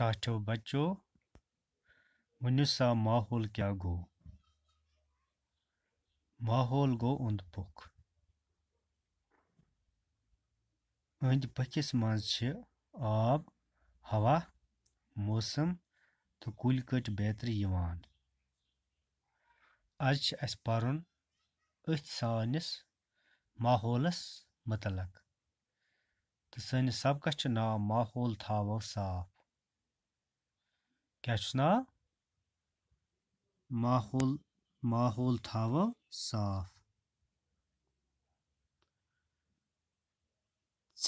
टाठो बचो वनु सा माहौल क्या गो माहौल गो उंद पुख अंद पखिस मज आब हवा मौसम तो कुल कट बेहतर यवान आज अस परुन अथ सानिस माहौलस मतलब तो सबिकस नाव माहौल थावो साफ क्या माहौल माहौल थाव साफ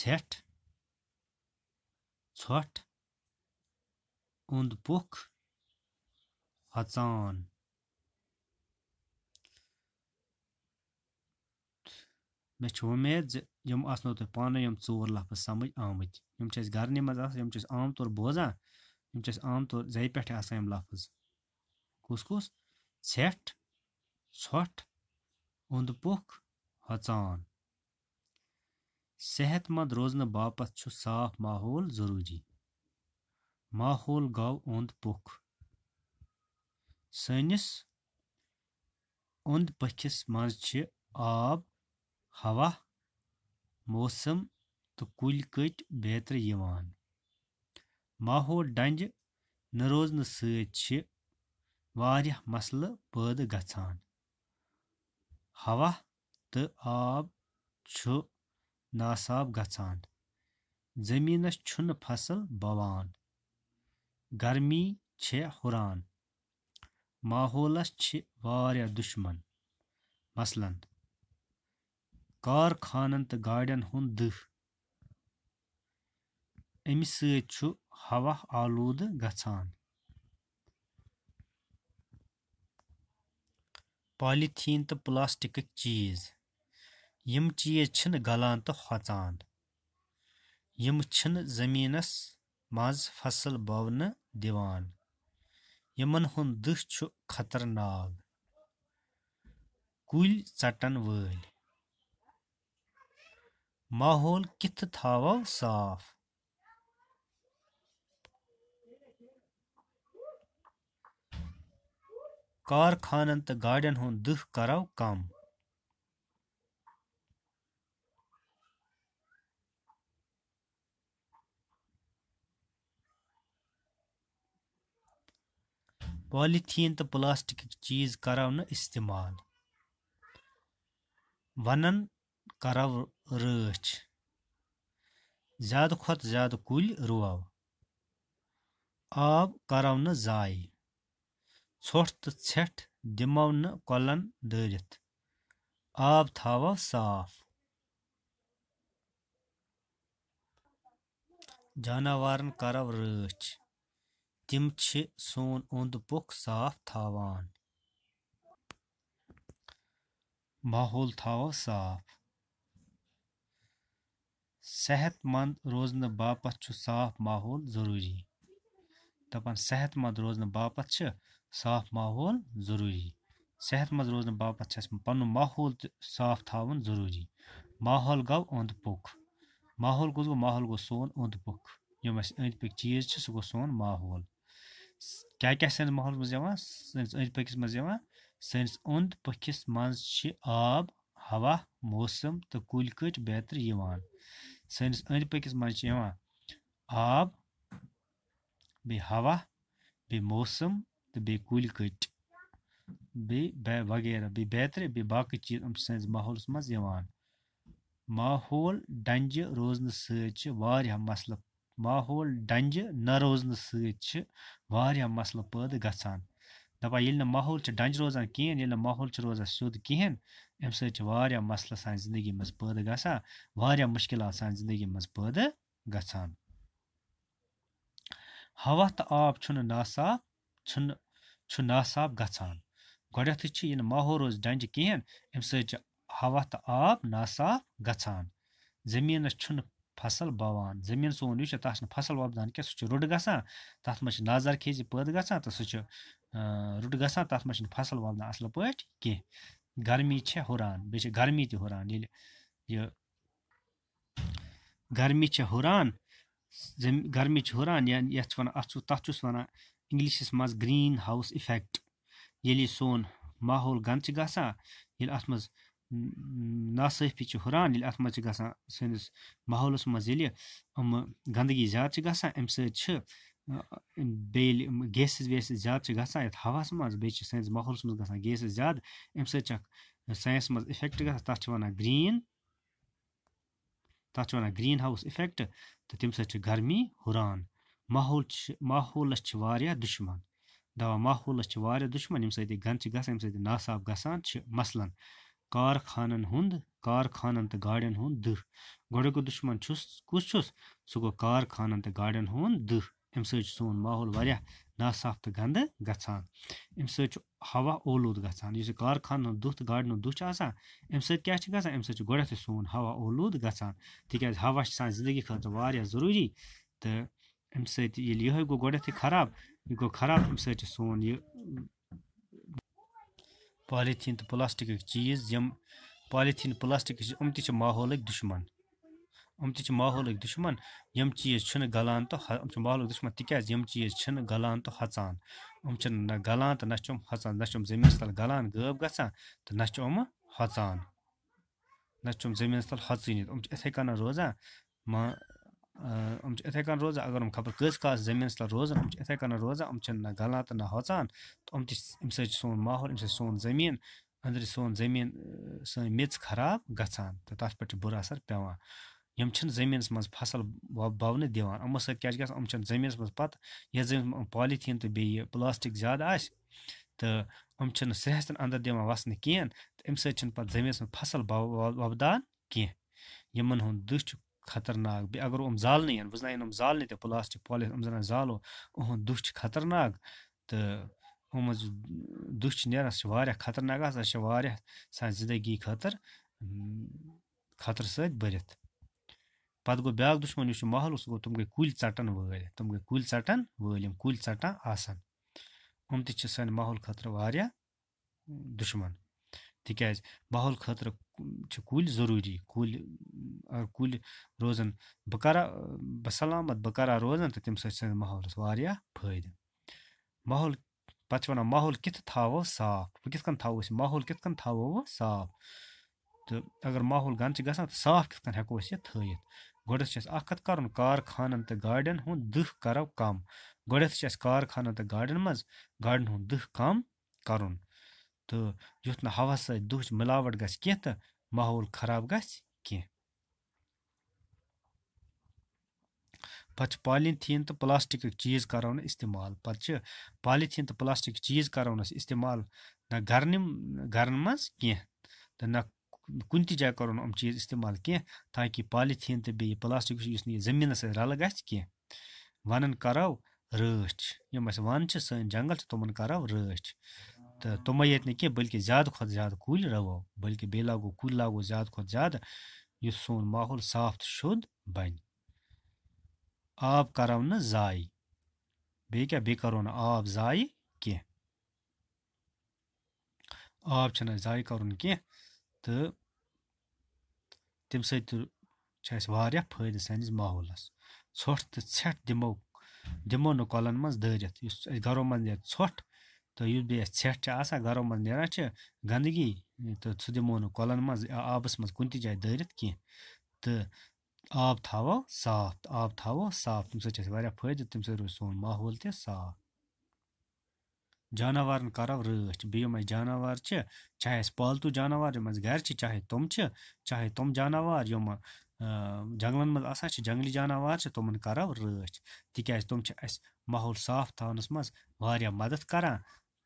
ژھٹ ژھۄٹھ اوٚنٛد پوٚکھ ہۄژان مےٚ چھِ اُمید زِ یِم آسنو تۄہہِ پانَے یِم ژور لفظ سَمٕجھ آمٕتۍ یِم چھِ اَسہِ گَرنٕے منٛز آسان یِم چھِ أسۍ عام طور بوزان यम आम तौर जय पे यम लफज कुस कुस सेठ छोठ उंद पुख हचान सेहतमंद रोजन बाप साफ माहौल जरूरी माहौल गव उंद पुख सनिस उंद पखिस आब हवा मौसम तो कुल कट बेहतर ماحول ڈنجہِ نہٕ روزنہٕ سۭتۍ چھِ واریاہ مسلہٕ پٲدٕ گژھان ہوا تہٕ آب چھُ ناصاف گژھان زٔمیٖنَس چھُنہٕ فصٕل بَوان گرمی چھےٚ ہُران ماحولَس چھِ واریاہ دُشمَن مثلاً کارخانَن تہٕ گاڑٮ۪ن ہُنٛد دٕہ اَمہِ سۭتۍ چھُ हवा आलूद ग पॉलिथीन तो प्लास्टिक चीज यम चीज छिन गलान तो हचान यम छिन जमीनस मज फसल बवन दिवान यमन हुन दह छु खतरनाक कुल चटन वल माहौल कित साफ कारखानन तो गाड़ियन हूँ दुह करो कम पॉलिथीन तो प्लास्टिक चीज करो इस्तेमाल वनन करो रच ज्यादा खत ज्यादा कुल रुव آب کرو نہٕ ضایہِ ژھۄٹھ تہٕ ژھٮ۪ٹھ دِمو نہٕ کۄلن دٲرِتھ آب تھاوو صاف جاناوارن کرو رٲچھ تِم چھِ سون اوٚنٛد پوٚکھ صاف تھاوان ماحول تھاوو صاف صحت منٛد روزنہٕ باپتھ چھُ صاف ماحول ضروٗری दपान सेहत मंद रोजन बापत साफ माहौल जरूरी सेहत मंद रोजन बापत पन माहौल साफ थावन जरूरी माहौल गव ओंद पुख माहौल कस गो माहौल गो सोन ओंद पुख यम अंद पक चीज सह गो सोन माहौल क्या क्या सन माहौल मजान सद पकिस मजान सन्स ओंद पकिस मज आब हवा मौसम तो कुल कट बेहतर सन्स अंद पकिस मज आब بیٚیہِ ہوا بیٚیہِ موسم تہٕ بیٚیہِ کُلۍ کٔٹۍ بیٚیہِ وغیرہ بیٚیہِ بیترِ بیٚیہِ باقٕے چیٖز یِم چھِ سٲنِس ماحولَس منٛز یِوان ماحول ڈَنجہِ روزنہٕ سۭتۍ چھِ واریاہ مسلہٕ ماحول ڈَنجہِ نہ روزنہٕ سۭتۍ چھِ واریاہ مسلہٕ پٲدٕ گژھان دَپان ییٚلہِ نہٕ ماحول چھِ ڈَنجہِ روزان کِہیٖنۍ ییٚلہِ نہٕ ماحول چھِ روزان سیوٚد کِہیٖنۍ اَمہِ سۭتۍ چھِ واریاہ مسلہٕ سانہِ زندگی منٛز پٲدٕ گژھان واریاہ مُشکلات سانہِ زندگی منٛز پٲدٕ گژھان ہوا تو آب چھُنہٕ ناصاف چھُنہٕ چھُ ناصاف گژھان گۄڈٮ۪تھٕے چھِ یہِ نہٕ ماحول روزِ ڈَنجہِ کِہیٖنۍ اَمہِ سۭتۍ چھِ ہوا تہٕ آب ناصاف گژھان زٔمیٖنَس چھُنہٕ فصٕل بَوان زٔمیٖن سون یُس چھُ تَتھ چھِنہٕ فصٕل وۄپدان کینٛہہ سُہ چھُ رُڈٕ گژھان تَتھ منٛز چھِ نازرخیزی پٲدٕ گژھان تہٕ سُہ چھُ رُڈٕ گژھان تَتھ منٛز چھِنہٕ فصٕل وۄپدان اَصٕل پٲٹھۍ کینٛہہ گرمی چھےٚ ہُران بیٚیہِ چھِ گرمی تہِ ہُران ییٚلہِ یہِ گرمی چھےٚ ہُران जम गर्मिच हुरान या यथ वन अत वन इंग्लिश मं ग्रीन हाउस इफेक्ट ये सोन माहौल गंद गान ये अत मज नासफी हुरान ये अत मज ग सस माहौलस मजे अम गंदगी ज्यादा गान अम बेल गैसेस वैसेस ज्यादा गान ये हवास मज बेस माहौलस मज ग गैसेस ज्यादा अम साइंस मज इफेक्ट ग तथा वन ग्रीन तथा वन ग्रीन हाउस इफेक्ट तो तमि सत गर्मी हुरान माहौल माहौलस दुश्मन दवा माहौलस दुश्मन यम सत गंद गम नासाब गान मसलन कारखानन हुंद कारखानन तो गाड़न हुंद दह गोक दुश्मन कस सह गो कारखानन तो गाड़न हुंद दह अम सोन माहौल नासाफ्त गंद गसान अम सवा ओलूद गसान यह कारखान दुत गाड़न दुह अम सम सोडे सोन हवा ओलूद गसान तिक हवा सान जिंदगी खातर जरूरी तो अम सह गो गोडे खराब यह गो खराब अम सोन यह पॉलीथीन तो प्लास्टिक चीज़ यम पॉलीथीन प्लास्टिक माहौल दुश्मन हम तो माहौल दुश्मन यम चीज गलान तो हम माहौल दुश्मन तिकाज यम चीज गलान तो हचान हम ना गलान तो ना हचान ना जमीन तल गलान गब गसान तो ना हचान ना जमीन तल हचनी इथे कन रोजान मा हम इथे कन रोजान अगर हम खबर कस खास जमीन तल रोजान हम इथे कन रोजान हम ना गलान तो ना हचान तो हम अम सोन माहौल अम सोन जमीन अंदर सोन जमीन सी मिच खराब गसान तो असर पे यम छन जमीन मज फसल बवन दिवान अमो सत क्या गस अम छन जमीन मज पत ये जमीन पॉलिथीन तो बे प्लास्टिक ज्यादा आस तो अम छन सेहतन अंदर दिवान वसने कहें तो अम सत पत जमीन मज फसल वबदान कह यमन हुन दुश खतरनाक बे अगर अम जालने यन वजन अम जालने तो प्लास्टिक पॉलिथीन अम जन जालो उहन दुश खतरनाक तो अम दुश नान खतरनाक आ सह जिंदगी खतर खतर सत भरत پتہٕ گوٚو بیٛاکھ دُشمَن یُس چھُ ماحولُک سُہ گوٚو تِم گٔے کُلۍ ژَٹَن وٲلۍ تِم گٔے کُلۍ ژَٹَن وٲلۍ یِم کُلۍ ژَٹان آسان یِم تہِ چھِ سانہِ ماحول خٲطرٕ واریاہ دُشمَن تِکیٛازِ ماحول خٲطرٕ چھِ کُلۍ ضٔروٗری کُلۍ اگر کُلۍ روزَن بکارا بسلامت بکارا روزَن تہٕ تمہِ سۭتۍ سٲنِس ماحولَس واریاہ فٲیدٕ ماحول پَتہٕ چھِ وَنان ماحول کِتھ تھاوو صاف وۄنۍ کِتھ کٔنۍ تھاوو أسۍ ماحول کِتھ کٔنۍ تھاوو صاف تہٕ اگر ماحول گنٛدٕ چھِ گژھان تہٕ صاف کِتھ کٔنۍ ہٮ۪کو أسۍ یہِ تھٲیِتھ گۄڈٮ۪تھ چھُ اَسہِ اَکھ کَتھ کَرُن کارخانَن تہٕ گاڑٮ۪ن ہُنٛد دٕہ کَرو کَم گۄڈٮ۪تھ چھِ اَسہِ کارخانَن تہٕ گاڑٮ۪ن منٛز گاڑٮ۪ن ہُنٛد دٕہ کَم کَرُن تہٕ یُتھ نہٕ ہَوہَس سۭتۍ دُہٕچ مِلاوَٹ گژھِ کینٛہہ تہٕ ماحول خراب گژھِ کینٛہہ پَتہٕ چھِ پالِتھیٖن تہٕ پٕلاسٹِکٕکۍ چیٖز کَرو نہٕ استعمال پَتہٕ چھِ پالِتھیٖن تہٕ پٕلاسٹِکٕکۍ چیٖز کَرو نہٕ أسۍ استعمال نہ گَرنہِ گَرَن منٛز کینٛہہ تہٕ نہ کُنہِ تہِ جایہِ کَرو نہٕ یِم چیٖز اِستعمال کینٛہہ تاکہِ پالِتھیٖن تہٕ بیٚیہِ پٕلاسٹِک چھُ یُس نہٕ یہِ زٔمیٖنَس سۭتۍ رَلہٕ گژھِ کینٛہہ وَنَن کَرو رٲچھ یِم اَسہِ وَن چھِ سٲنۍ جنٛگل چھِ تِمَن کَرو رٲچھ تہٕ تِمَے ییٚتہِ نہٕ کینٛہہ بٔلکہِ زیادٕ کھۄتہٕ زیادٕ کُلۍ رَوو بٔلکہِ بیٚیہِ لاگو کُلۍ لاگو زیادٕ کھۄتہٕ زیادٕ یُس سون ماحول صاف تہٕ شوٚد بَنہِ آب کَرو نہٕ زایہِ بیٚیہِ کیٛاہ بیٚیہِ کَرو نہٕ آب زایہِ کینٛہہ آب چھِنہٕ اَسہِ زایہِ کَرُن کینٛہہ تہٕ تَمہِ سۭتۍ تہِ چھُ اَسہِ واریاہ فٲیدٕ سٲنِس ماحولَس ژھۄٹھ تہٕ ژھٮ۪ٹھ دِمو دِمو نہٕ کۄلَن منٛز دٲرِتھ یُس اَسہِ گَرو منٛز نیرِ ژھۄٹھ تہٕ یُس بیٚیہِ اَسہِ ژھٮ۪ٹھ چھِ آسان گَرو منٛز نیران چھِ گنٛدگی تہٕ سُہ دِمو نہٕ کۄلَن منٛز یا آبَس منٛز کُنہِ تہِ جایہِ دٲرِتھ کینٛہہ تہٕ آب تھاوو صاف تہٕ آب تھاوو صاف تَمہِ سۭتۍ چھِ اَسہِ واریاہ فٲیدٕ تَمہِ سۭتۍ روزِ سون ماحول تہِ صاف جاناوارن کرو رچ بیٚیہِ یِمے جاناوار چھِ چاہے اَسہِ پالتوٗ جاناوار یِم اَسہِ گَرِ چھِ چاہے تِم چھِ چاہے تِم جاناوار یِم جنٛگلَن منٛز آسان چھِ جنٛگلی جاناوار چھِ تِمَن کَرو رٲچھ تِکیٛازِ تِم چھِ اَسہِ ماحول صاف تھاونَس منٛز واریاہ مَدَت کَران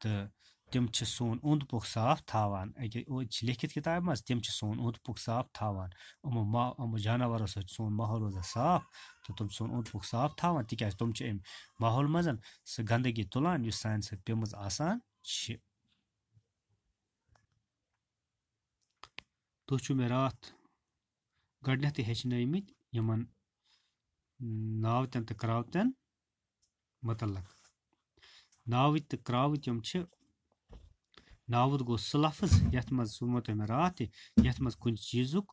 تہٕ تِم چھِ سون اوٚنٛد پوٚک صاف تھاوان أکیٛاہ چھِ لیٚکھِتھ کِتابہِ منٛز تِم چھِ سون اوٚنٛد پوٚک صاف تھاوان یِمو ما یِمو جاناوارو سۭتۍ سون ماحول روزان صاف تہٕ تِم چھِ سون اوٚنٛد پوٚک صاف تھاوان تِکیٛازِ تِم چھِ اَمہِ ماحول منٛز سُہ گنٛدگی تُلان یُس سانہِ سۭتۍ پیٚمٕژ آسان چھِ تُہۍ چھُو مےٚ راتھ گۄڈٕنٮ۪تھٕے ہیٚچھنٲیمٕتۍ یِمَن ناوتٮ۪ن تہٕ کراوتٮ۪ن متعلق ناوٕتۍ تہٕ کرٛاوٕتۍ یِم چھِ ناوُد گوٚو سُہ لفظ یَتھ منٛز سُہ ووٚنمو تۄہہِ مےٚ راتھ تہِ یَتھ منٛز کُنہِ چیٖزُک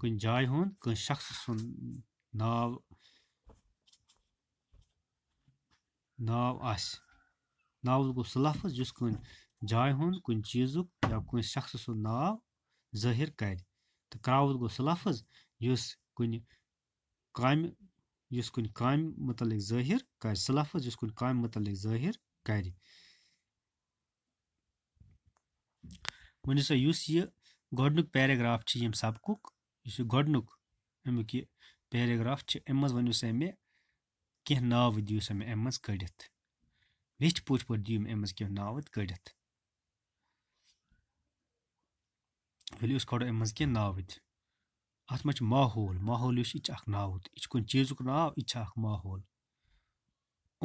کُنہِ جایہِ ہُنٛد کٲنٛسہِ شخصہٕ سُنٛد ناو ناو آسہِ ناوُد گوٚو سُہ لفظ یُس کُنہِ جایہِ ہُنٛد کُنہِ چیٖزُک یا کٲنٛسہِ شخصہٕ سُنٛد ناو ظٲہِر کَرِ تہٕ کرٛاوُد گوٚو سُہ لفظ یُس کُنہِ کامہِ یُس کُنہِ کامہِ متعلق ظٲہِر کَرِ سُہ لفظ یُس کُنہِ کامہِ متعلق ظٲہِر کَرِ वे गोडन पेराग्राफ यम सबकु इस गोडन अमुक यह पेराग्राफ अम वो सा मे कह नाव दिव सा मे अम कड़ लिच पुट पे दिव अम कह नाव कड़ वल कड़ो अम कह नाव अत मे माहौल माहौल यह नाव यह कुछ चीज नाव यह माहौल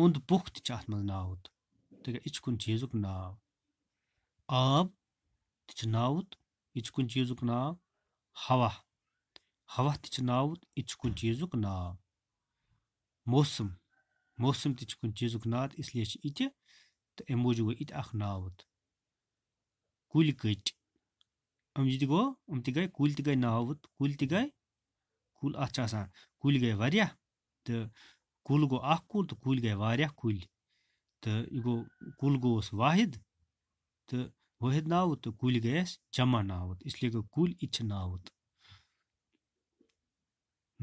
ओंद पुख तत मे यह चीज नाव आब tic nāvud, ičku nčizuk nāv ḵawah ḵawah tic nāvud, ičku nčizuk nāv moosim moosim tic nčizuk nāv, iślii ič ta emuji gu ič aq nāvud kul kait amjitigu, amti ga i kul tiga i nāvud, kul tiga i kul aq chāsaan, kul ga i wari ah ta kul gu aq kul, ta kul ga वहद नावत तो कुल gas जमा नावत इसलिए गो कुल etch नावत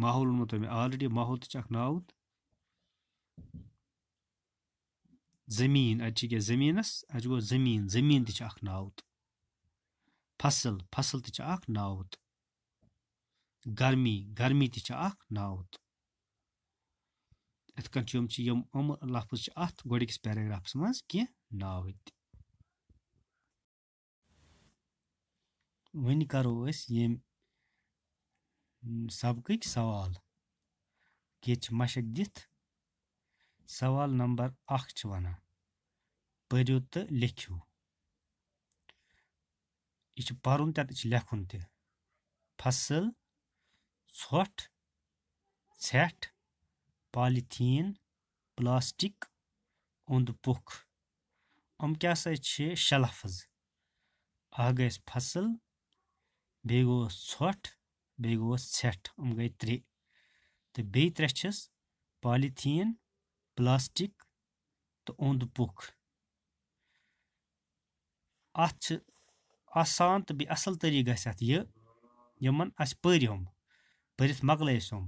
माहौल उन्मो तो मैं already माहौल तो नावत जमीन अच्छी क्या जमीनस अच्छी गो जमीन जमीन तक तो नावत फसल फसल तक तो नावत गर्मी गर्मी तक नावत इथ कम लफ्ज अत गोडिकस पैराग्राफस मज कह وۄنۍ کَرو أسۍ ییٚمہِ سبقٕکۍ سوال ییٚتہِ چھِ مَشَق دِتھ سوال نمبر اَکھ چھِ وَنان پٔرِو تہٕ لیکھِو یہِ چھُ پَرُن تَتٮ۪تھ چھُ لیکھُن تہِ فصٕل ژھۄٹھ ژھٮ۪ٹھ پالِتھیٖن پٕلاسٹِک اوٚنٛد پوٚکھ یِم کیٛاہ سا چھِ شےٚ لفظ اَکھ گٔیَس فصٕل بیٚیہِ گوٚوُس ژھۄٹھ بیٚیہِ گوٚوُس ژھٮ۪ٹھ یِم گٔے ترٛےٚ تہٕ بیٚیہِ ترٛےٚ چھِس پالِتھیٖن پٕلاسٹِک تہٕ اوٚنٛد پوٚکھ اَتھ چھِ آسان تہٕ بیٚیہِ اَصٕل طٔریٖقہٕ گژھِ اَتھ یہِ یِمَن اَسہِ پٔرۍ یِم پٔرِتھ مۄکلٲے أسۍ یِم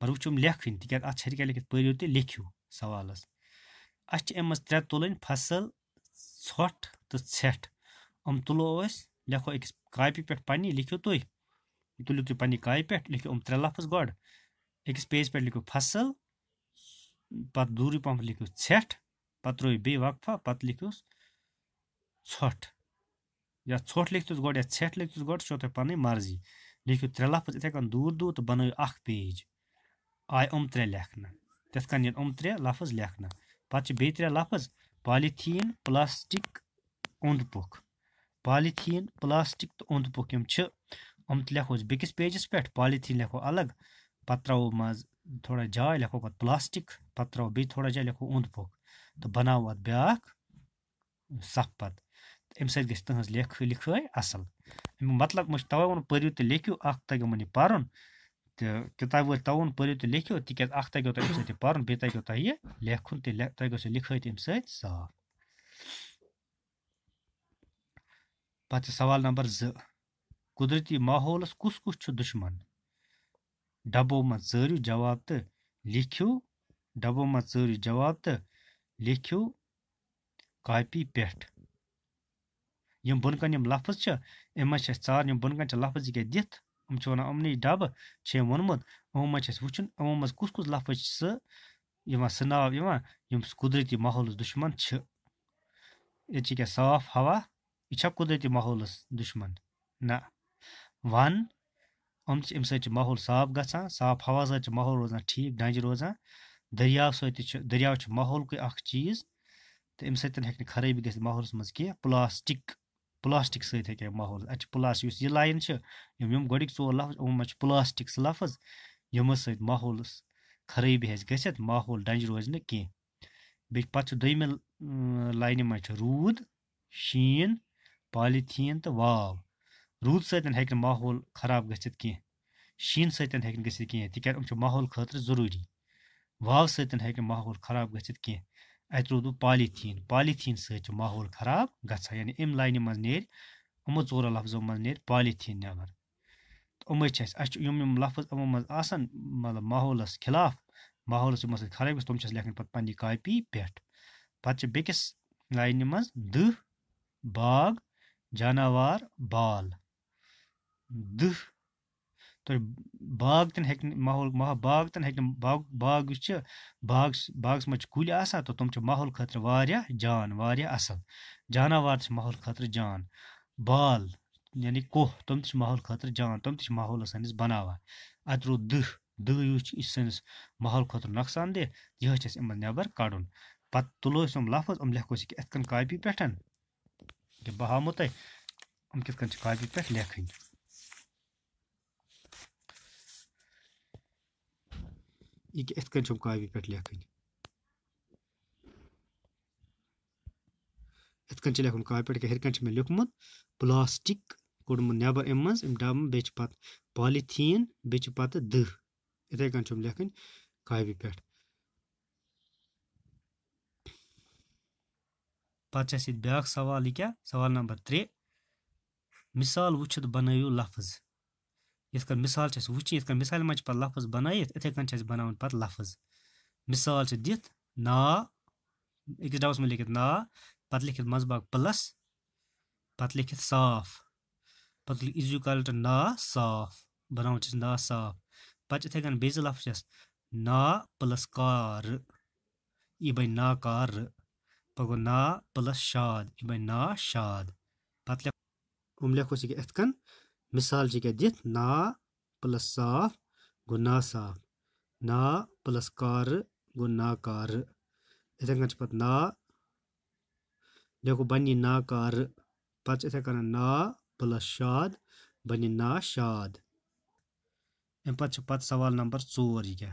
مگر وۄنۍ چھِ یِم لیکھٕنۍ تِکیٛازِ اَتھ چھِ ہیٚرِ کیٛاہ لیکھِتھ پٔرِو تہِ لیکھِو سوالَس اَسہِ چھِ اَمہِ منٛز ترٛےٚ تُلٕنۍ فصٕل ژھۄٹھ تہٕ ژھٮ۪ٹھ یِم تُلو أسۍ لیکھو أکِس کاپی پٮ۪ٹھ پنٛنہِ لیکھِو تُہۍ تُلِو تُہۍ پنٛنہِ کاپہِ پٮ۪ٹھ لیکھِو یِم ترٛےٚ لفظ گۄڈٕ أکِس پیج پٮ۪ٹھ لیکھِو فصٕل پَتہٕ دوٗرِ پَہم لیکھِو ژھٮ۪ٹھ پَتہٕ ترٛٲیِو بیٚیہِ وقفہ پَتہٕ لیکھِوُس ژھۄٹھ یا ژھۄٹھ لیکھتوس گۄڈٕ یا ژھٮ۪ٹھ لیکھتوس گۄڈٕ سُہ چھو تۄہہِ پَنٕنۍ مرضی لیکھِو ترٛےٚ لفظ یِتھَے کٔنۍ دوٗر دوٗر تہٕ بَنٲیِو اَکھ پیج آے یِم ترٛےٚ لیکھنہٕ تِتھ کٔنۍ یِن یِم ترٛےٚ لفظ لیکھنہٕ پَتہٕ چھِ بیٚیہِ ترٛےٚ لفظ پالِتھیٖن پٕلاسٹِک اوٚنٛد پوٚکھ पालिथीन प्लास्टिक तो ओंद पोक यम लेखो बिकिस पेजस पे पालिथीन लेखो अलग पे त्रो मोड़ा थोड़ा जाय लेखो पे प्लास्टिक पे त्रो बे थोड़ा जाय लेखो ओंद पोक तो बनाओ अत ब्या सफ पत अमि सत गहज लेख लिखाई असल मतलब मुझ तवे वो पू तो लेखियो अग तन यह पु किताब वो तवो पू तो लेखियो तिक अग तुम सो यह पु तह लेखन तो तह गो लिखाई अमि پتہ چھُ سوال نمبر زٕ قۄدرٔتی ماحولَس کُس کُس چھُ دُشمن ڈبو منٛز ژٲرِو جواب تہٕ لیٖکھِو ڈبو منٛز ژٲرِو جواب تہٕ لیٖکھِو کاپی پٮ۪ٹھ یِم بۄن کَنہِ یِم لفظ چھِ اَمہِ منٛز چھِ اَسہِ ژار یِم بۄن کَنہِ چھِ لفظ یہِ کیٛاہ دِتھ یِم چھِ وَنان یِمنٕے ڈَبہٕ چھِ أمۍ ووٚنمُت یِمو منٛز چھِ اَسہِ وٕچھُن یِمو منٛز کُس کُس لفظ چھِ سُہ یِوان سُہ ناو یِوان یِم قُدرٔتی ماحولَس دُشمن چھِ ییٚتہِ چھِ کیٛاہ صاف ہوا یہِ چھا قُدرتی ماحولَس دُشمَن نہ وَن یِم چھِ اَمہِ سۭتۍ چھِ ماحول صاف گژھان صاف ہوا سۭتۍ چھِ ماحول روزان ٹھیٖک ڈَنجہِ روزان دٔریاو سۭتۍ تہِ چھِ دٔریاو چھُ ماحولکُے اَکھ چیٖز تہٕ اَمہِ سۭتۍ ہیٚکہِ نہٕ خرٲبی گٔژھِتھ ماحولَس منٛز کینٛہہ پٕلاسٹِک پٕلاسٹِک سۭتۍ ہیٚکہِ ماحول اَتہِ چھِ پٕلاس یُس یہِ لایِن چھِ یِم یِم گۄڈٕنِکۍ ژور لفظ یِمو منٛز چھِ پٕلاسٹِک سُہ لفظ یِمو سۭتۍ ماحولَس خرٲبی ہیٚژِ گٔژھِتھ ماحول ڈَنجہِ روزِ نہٕ کینٛہہ بیٚیہِ پَتہٕ چھُ دٔیمہِ لاینہِ منٛز چھُ روٗد شیٖن پالتھیٖن تہٕ واو روٗد سۭتۍ ہیٚکہِ نہٕ ماحول خراب گٔژھِتھ کینٛہہ شیٖن سۭتۍ ہیٚکہِ نہٕ گٔژھِتھ کینٛہہ تِکیٛازِ یِم چھِ ماحول خٲطرٕ ضٔروٗری واو سۭتۍ ہیٚکہِ نہٕ ماحول خراب گٔژھِتھ کینٛہہ اَتہِ روٗد وۄنۍ پالتھیٖن پالتھیٖن سۭتۍ چھُ ماحول خراب گژھان یعنی اَمہِ لاینہِ منٛز نیرِ یِمو ژورو لفظو منٛز نیرِ پالتھیٖن نٮ۪بر تہٕ یِمَے چھِ اَسہِ اَسہِ چھِ یِم یِم لفظ یِمو منٛز آسان مطلب ماحولَس خلاف ماحولَس یِمو سۭتۍ خراب گژھِ تِم چھِ أسۍ لیکھان پَتہٕ پنٛنہِ کاپی پٮ۪ٹھ پَتہٕ چھِ بیٚکِس لاینہِ منٛز دٔہ باغ جاناوار بال دہ تو باغ تن ہیک ماحول ماہ باغ تن ہیک باغ باغ یُس باغ باغس مز کُلۍ آسان تو تم چھِ ماحول خٲطرٕ واریاہ جان واریاہ اَصٕل جاناوار تہِ چھِ ماحول خٲطرٕ جان بال یعنی کوہ تم تہِ چھِ ماحول خٲطرٕ جان تم تہِ چھِ ماحولَس سٲنِس بَناوان اَتہِ روٗد دہ دہ یُس چھُ یہِ چھُ سٲنِس ماحول خٲطرٕ نۄقصان دہ یِہوٚے چھِ اَسہِ یِمَن نٮ۪بَر کَڑُن پَتہٕ تُلو أسۍ یِم لفظ یِم لیکھو أسۍ ییٚکیٛاہ یِتھ کٔنۍ کاپی پٮ۪ٹھ یہِ بہٕ ہاومو تۄہہِ یِم کِتھ کٔنۍ چھِ کاپی پٮ۪ٹھ لیکھٕنۍ یہِ کہِ یِتھ کٔنۍ چھِ یِم کاپی پٮ۪ٹھ لیکھٕنۍ یِتھ کٔنۍ چھِ لیکھُن کاپی پٮ۪ٹھ کیٛاہ ہِتھ کٔنۍ چھِ مےٚ لیوٚکھمُت پٕلاسٹِک کوٚڑمُت نٮ۪بر اَمہِ منٛز أمۍ ڈَبہٕ بیٚیہِ چھِ پَتہٕ پالِتھیٖن بیٚیہِ چھِ پَتہٕ دٔہ یِتھَے کٔنۍ چھِ یِم لیکھٕنۍ کاپی پٮ۪ٹھ پتہ اس بیاکھ سوال یہ کیا سوال نمبر ترے مثال وچھت بنو لفظ یت کن مثال وچن یت کن مثال من پہ لفظ بنائت اتھے کن بنا پہ لفظ مثال دت نا أکس ڈبس مجھ لیکھت نا پتہ لیکھت مزباغ پلس پتہ لیکھت صاف پتہ لیکھ از یو کال نا صاف بنا نا صاف پتہ اتھے کن بیٚیہِ زٕ لفظ چھس نا پلس کار یہِ بَنہِ ناکار پہ گو نا پلس شاد یہ بن نا شاد پتہ لکھ ام لکھو یہ اتھ کن مثال یہ دت نا پلس صاف گو نا صاف نا پلس کار گو نا کار اتھے کن پہ نا لیکھو بن نا کار پہ اتھے کن نا پلس شاد بن نا شاد امہ پتہ پتہ سوال نمبر ژور یہ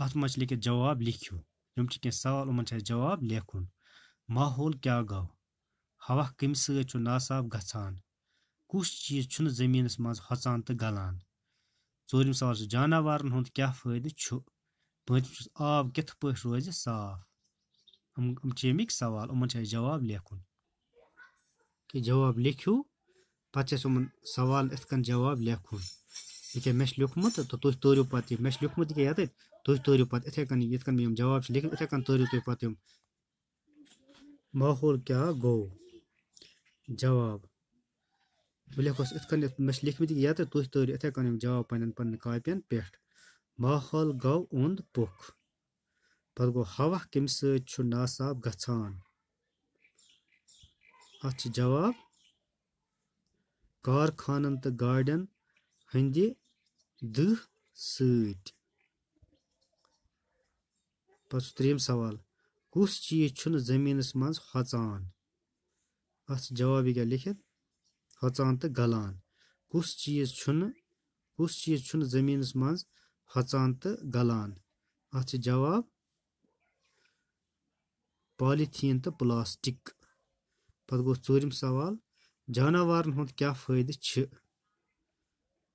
ات مجھ لیکھت جواب لکھو यम सवाल उमन जवाब लेखुन माहौल क्या गो हवा कम साफ ग कुछ चीज जमीन मज हचान तो गलान चोरम सवाल जानवर हूँ क्या फायदे पाँचम आब कित पे रोज साफ अमिक सवाल उमन जवाब लेखुन कि जवाब लिखू पे सवाल इथ जवाब लेखुन ये मे लिखमुत तो तुम तोरू पे मे लिखमुत ये ये तुम तोरू पे इथे ये जवाब लिखन इथे कन तोरू तुम पे माहौल क्या गो जवाब बहु लिखोस इथ मे लिखमुत ये ये तुम तोरू इथे जवाब पे पन कापियन पे माहौल गो ओंद पुख पे गो हवा कम साब गान अत जवाब कारखानन तो गाड़न हंदि دُ سۭتۍ پَتہٕ چھُ ترٛیٚیِم سوال کُس چیٖز چھُنہٕ زٔمیٖنَس منٛز ہۄژان اَتھ چھُ جواب ییٚکیٛاہ لیٚکھِتھ ہۄژان تہٕ گَلان کُس چیٖز چھُنہٕ کُس چیٖز چھُنہٕ زٔمیٖنَس منٛز ہۄژان تہٕ گَلان اَتھ چھُ جواب پالِتھیٖن تہٕ پٕلاسٹِک پَتہٕ گوٚو ژوٗرِم سوال جاناوارَن ہُنٛد کیٛاہ فٲیدٕ چھِ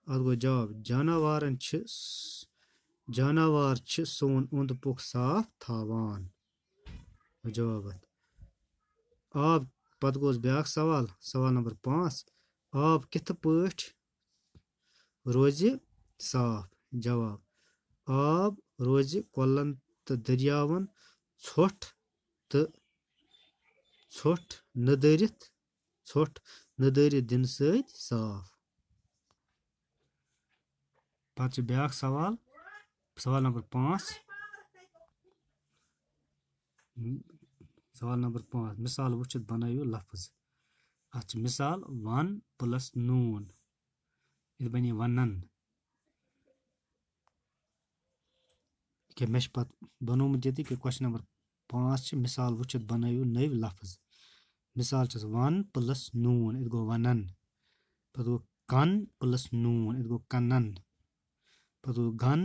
अत गो जवाब जानवर जानवर सोन ओंद पुख साफ थावान जवाब आब पत ब्या सवाल सवाल नंबर पाँच आब कित पठ रोज साफ जवाब आब रोज कलन तो दरियावन छोट तो छोट नदरित छोट नदरित दिन साफ पे बया सवाल सवाल नंबर पाँच सवाल नंबर पाँच मिसाल वो बनो लफ्ज अत मिसाल वन प्लस नून ये बन वन के मे पे बनोमुत ये कि क्वेश्चन नंबर पाँच मिसाल वो बनो नव लफ्ज मिसाल वन प्लस नून ये गो वनन पे कन प्लस नून यह गो कनन पत गो गन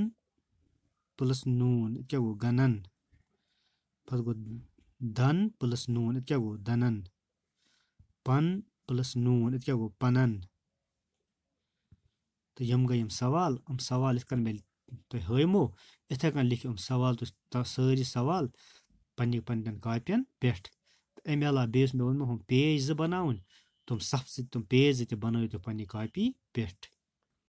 प्लस नून क्या गो गनन पत गो धन प्लस नून क्या गो धनन पन प्लस नून क्या गो पनन तो यम गई यम सवाल यम सवाल इस तो कन मिल तुम हयमो इथे कन लिख यम सवाल तो सारी सवाल पन्न पन्न कापियन पे अमे तो अलावा बेस मे वो हम पेज जो बनाउन तुम तो सफ तुम पेज जो बनो तो पन्नी कापी पे